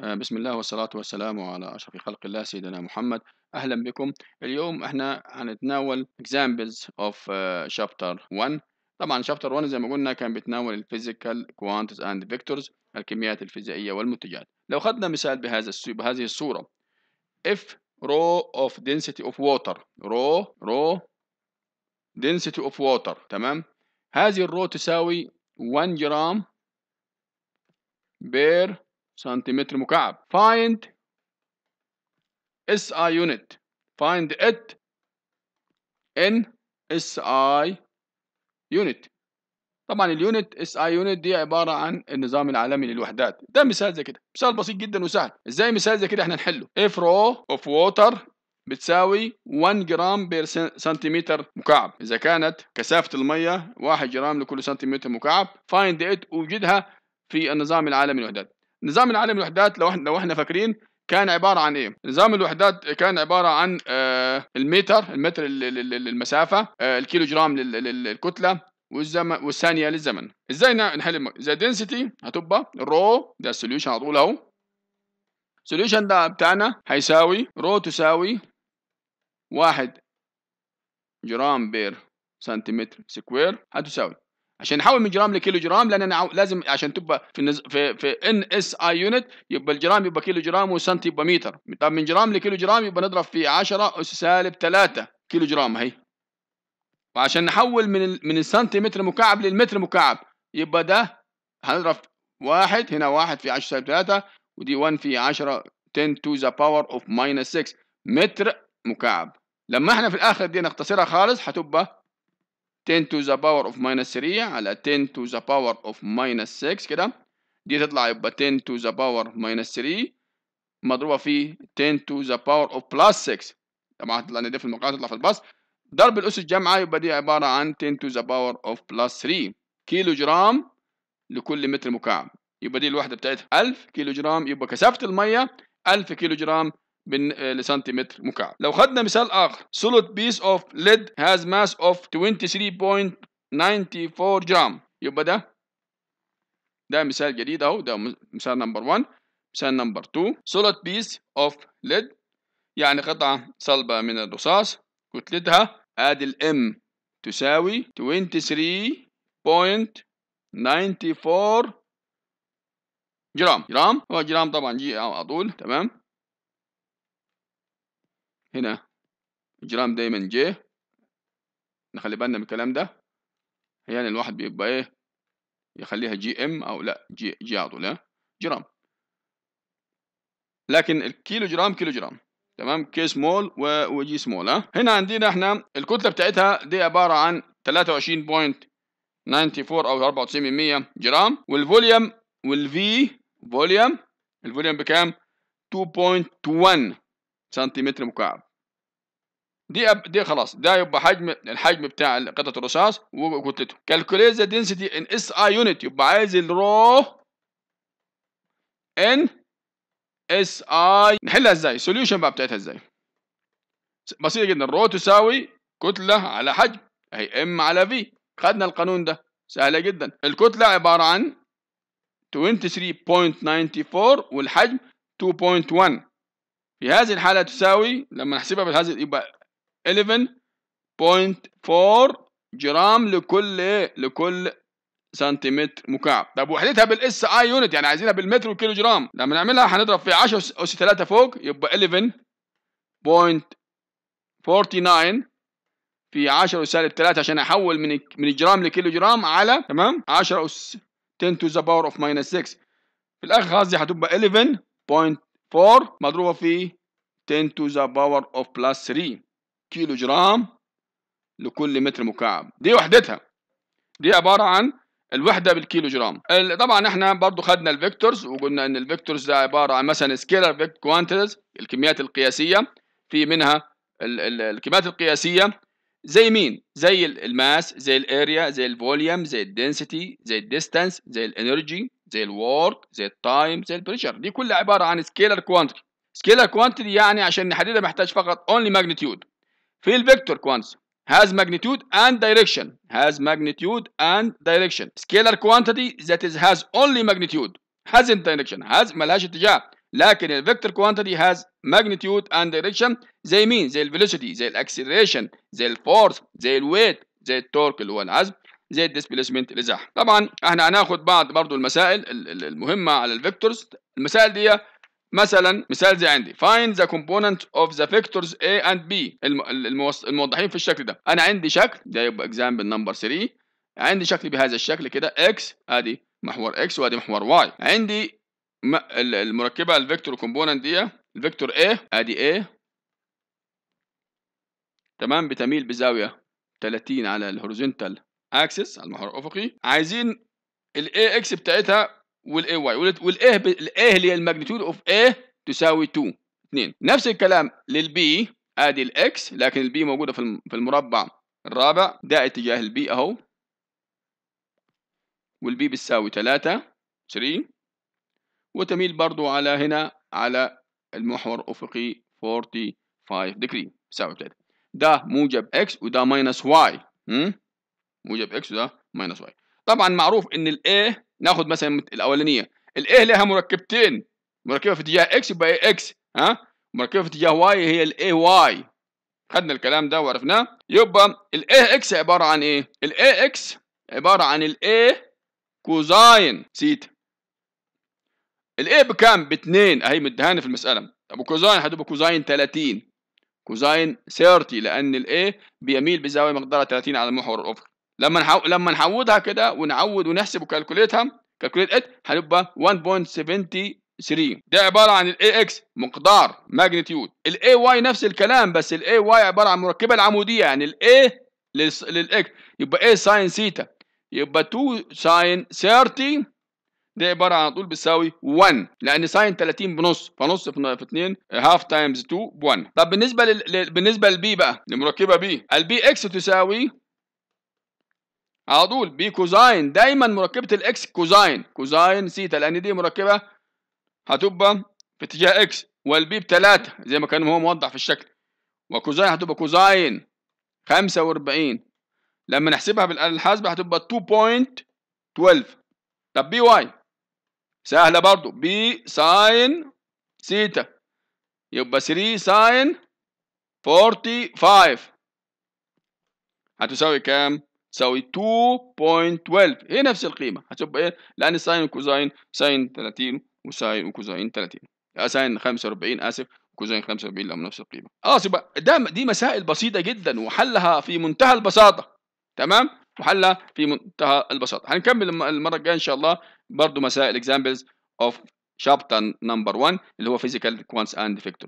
آه، بسم الله والصلاة والسلام على أشرف خلق الله سيدنا محمد أهلا بكم اليوم احنا هنتناول examples of آه، chapter 1 طبعا chapter 1 زي ما قلنا كان بيتناول الفيزيكال quantities and vectors الكميات الفيزيائية والمنتجات لو خدنا مثال بهذا بهذه الصورة if row of density of water row row density of water تمام هذه الرو تساوي 1 جرام بير سنتيمتر مكعب find SI unit find it in SI unit طبعا اليونت اس اي يونت دي عباره عن النظام العالمي للوحدات ده مثال زي كده مثال بسيط جدا وسهل ازاي مثال زي كده احنا نحله اف رو اوف ووتر بتساوي 1 جرام بير سنتيمتر مكعب اذا كانت كثافه الميه 1 جرام لكل سنتيمتر مكعب فايند ات وجدها في النظام العالمي للوحدات نظام العالم الوحدات لو احنا لو احنا فاكرين كان عباره عن ايه؟ نظام الوحدات كان عباره عن آه، المتر المتر المسافه الكيلو آه، جرام للكتله والزمن والثانيه للزمن ازاي نحل ذا دنسيتي هتبقى رو ده السوليوشن على طول اهو السوليوشن ده بتاعنا هيساوي رو تساوي واحد جرام بير سنتيمتر سكوير هتساوي عشان نحول من جرام لكيلو جرام لان انا لازم عشان تبقى في النز... في في ان اس اي يونت يبقى الجرام يبقى كيلو جرام وسنت يبقى متر طب من جرام لكيلو جرام يبقى نضرب في 10 اس سالب 3 كيلو جرام اهي وعشان نحول من ال... من السنتيمتر مكعب للمتر مكعب يبقى ده هنضرب واحد هنا واحد في 10 سالب 3 ودي 1 في 10 10 تو ذا باور اوف ماينس 6 متر مكعب لما احنا في الاخر دي نختصرها خالص هتبقى 10 to the power of minus 3 على 10 to the power of minus 6 كده دي تطلع يبقى 10 to the power minus 3 مضروبة في 10 to the power of plus 6 طبعا هتطلع دي في المقاس تطلع في الباص ضرب الأس الجامعة يبقى دي عبارة عن 10 to the power of plus 3 كيلو جرام لكل متر مكعب يبقى دي الوحدة بتاعتها 1000 كيلو جرام يبقى كثافة المية 1000 كيلو جرام من آه، لسنتيمتر مكعب لو خدنا مثال اخر solid piece of lead has mass of 23.94 جرام يبقى ده ده مثال جديد اهو ده مثال نمبر 1 مثال نمبر 2 solid piece of lead يعني قطعة صلبة من الرصاص كتلتها ادي الام تساوي 23.94 جرام جرام هو جرام طبعا جي على طول تمام هنا الجرام دايما جي نخلي بالنا من الكلام ده يعني الواحد بيبقى ايه يخليها جي ام او لا جي جي على طول جرام لكن الكيلو جرام كيلو جرام تمام كي سمول وجي سمول ها هنا عندنا احنا الكتله بتاعتها دي عباره عن 23.94 او 94% جرام والفوليوم والفي فوليوم الفوليوم بكام 2.1 سنتيمتر مكعب دي أب... دي خلاص ده يبقى حجم الحجم بتاع قطعه الرصاص وكتلته كالكوليت ذا دنسيتي ان اس اي يونت يبقى عايز الرو ان اس اي نحلها ازاي سوليوشن بقى بتاعتها ازاي بسيطه جدا الرو تساوي كتله على حجم اهي ام على في خدنا القانون ده سهله جدا الكتله عباره عن 23.94 والحجم 2.1 في هذه الحالة تساوي لما نحسبها بالهذه يبقى 11.4 جرام لكل لكل سنتيمتر مكعب طب وحدتها بالاس اي يونت يعني عايزينها بالمتر وكيلو جرام لما نعملها هنضرب في 10 اس 3 فوق يبقى 11.49 في 10 اس سالب 3 عشان احول من من الجرام لكيلو جرام على تمام 10 اس 10 to the power of minus 6 في الاخر قصدي هتبقى 11. 4 مضروبة في 10 to the power of plus 3 كيلو جرام لكل متر مكعب دي وحدتها دي عبارة عن الوحدة بالكيلو جرام طبعا احنا برضو خدنا الفيكتورز وقلنا ان الفيكتورز ده عبارة عن مثلا سكيلر كوانتيتيز الكميات القياسية في منها ال ال الكميات القياسية زي مين؟ زي الماس زي الاريا زي الفوليوم زي الدنسيتي زي الديستانس زي الانرجي زي الورك زي التايم زي البريشر دي كلها عباره عن سكيلر كوانتيتي سكيلر كوانتيتي يعني عشان نحددها محتاج فقط اونلي ماجنتيود في الفيكتور كوانتيتي has magnitude and direction has magnitude and direction scalar quantity that is has only magnitude hasn't direction has ملهاش اتجاه لكن الفيكتور كوانتي هاز has magnitude and direction زي مين زي الفيلوسيتي زي الاكسلريشن زي الفورس زي الويت زي التورك اللي هو العزم زي الديسبيسمنت الازاحه طبعا احنا هناخد بعض برضو المسائل المهمه على الفيكتورز المسائل دي مثلا مثال زي عندي find the component of the vectors a and b الموضحين في الشكل ده انا عندي شكل ده يبقى example number 3 عندي شكل بهذا الشكل كده x ادي محور x وادي محور y عندي المركبه الفيكتور كومبوننت دي الفيكتور a ادي a تمام بتميل بزاويه 30 على الهوريزونتال اكسس على المحور الافقي عايزين الاي اكس بتاعتها والاي واي والاي اللي هي الماجنتيود اوف اي تساوي 2 2 نفس الكلام للبي ادي الاكس لكن البي موجوده في في المربع الرابع ده اتجاه البي اهو والبي بتساوي 3 3 وتميل برضو على هنا على المحور الافقي 45 ديجري بتساوي 3 ده موجب اكس وده ماينس واي موجب اكس ده ماينس واي طبعا معروف ان الاي ناخد مثلا الاولانيه الاي لها مركبتين مركبه في اتجاه اكس يبقى ايه اكس ها مركبه في اتجاه واي هي الاي واي خدنا الكلام ده وعرفناه يبقى الاي اكس عباره عن ايه الاي اكس عباره عن الاي كوزاين سيتا الاي بكام ب 2 اهي مدهانه في المساله طب كوزاين هتبقى كوزاين 30 كوزاين 30 لان الاي بيميل بزاويه مقدارها 30 على المحور الافقي لما نحو... لما نعوضها كده ونعوض ونحسب وكالكوليتها كالكوليت ات هنبقى 1.73 ده عباره عن الاي اكس مقدار ماجنتيود الاي واي نفس الكلام بس الاي واي عباره عن مركبه العموديه يعني الاي للاكس يبقى اي ساين سيتا يبقى 2 ساين 30 ده عباره عن طول بتساوي 1 لان ساين 30 بنص فنص في 2 هاف تايمز 2 ب 1 طب بالنسبه لل... بالنسبه للبي بقى لمركبه بي البي اكس تساوي على طول بي كوزاين دايما مركبه الاكس كوزاين كوزاين سيتا لان دي مركبه هتبقى في اتجاه اكس والبي بتلاتة زي ما كان هو موضح في الشكل وكوزاين هتبقى كوزاين خمسة وأربعين لما نحسبها بالآلة الحاسبة هتبقى 2.12 طب بي واي سهلة برضو بي ساين سيتا يبقى 3 ساين 45 هتساوي كام؟ تساوي 2.12 هي نفس القيمة هتبقى ايه لأن ساين وكوزاين ساين 30 وساين وكوزاين 30 ساين 45 آسف كوزين 45 لهم نفس القيمه خلاص آه، يبقى ده دي مسائل بسيطه جدا وحلها في منتهى البساطه تمام وحلها في منتهى البساطه هنكمل المره الجايه ان شاء الله برضو مسائل examples of chapter number 1 اللي هو physical quants and vectors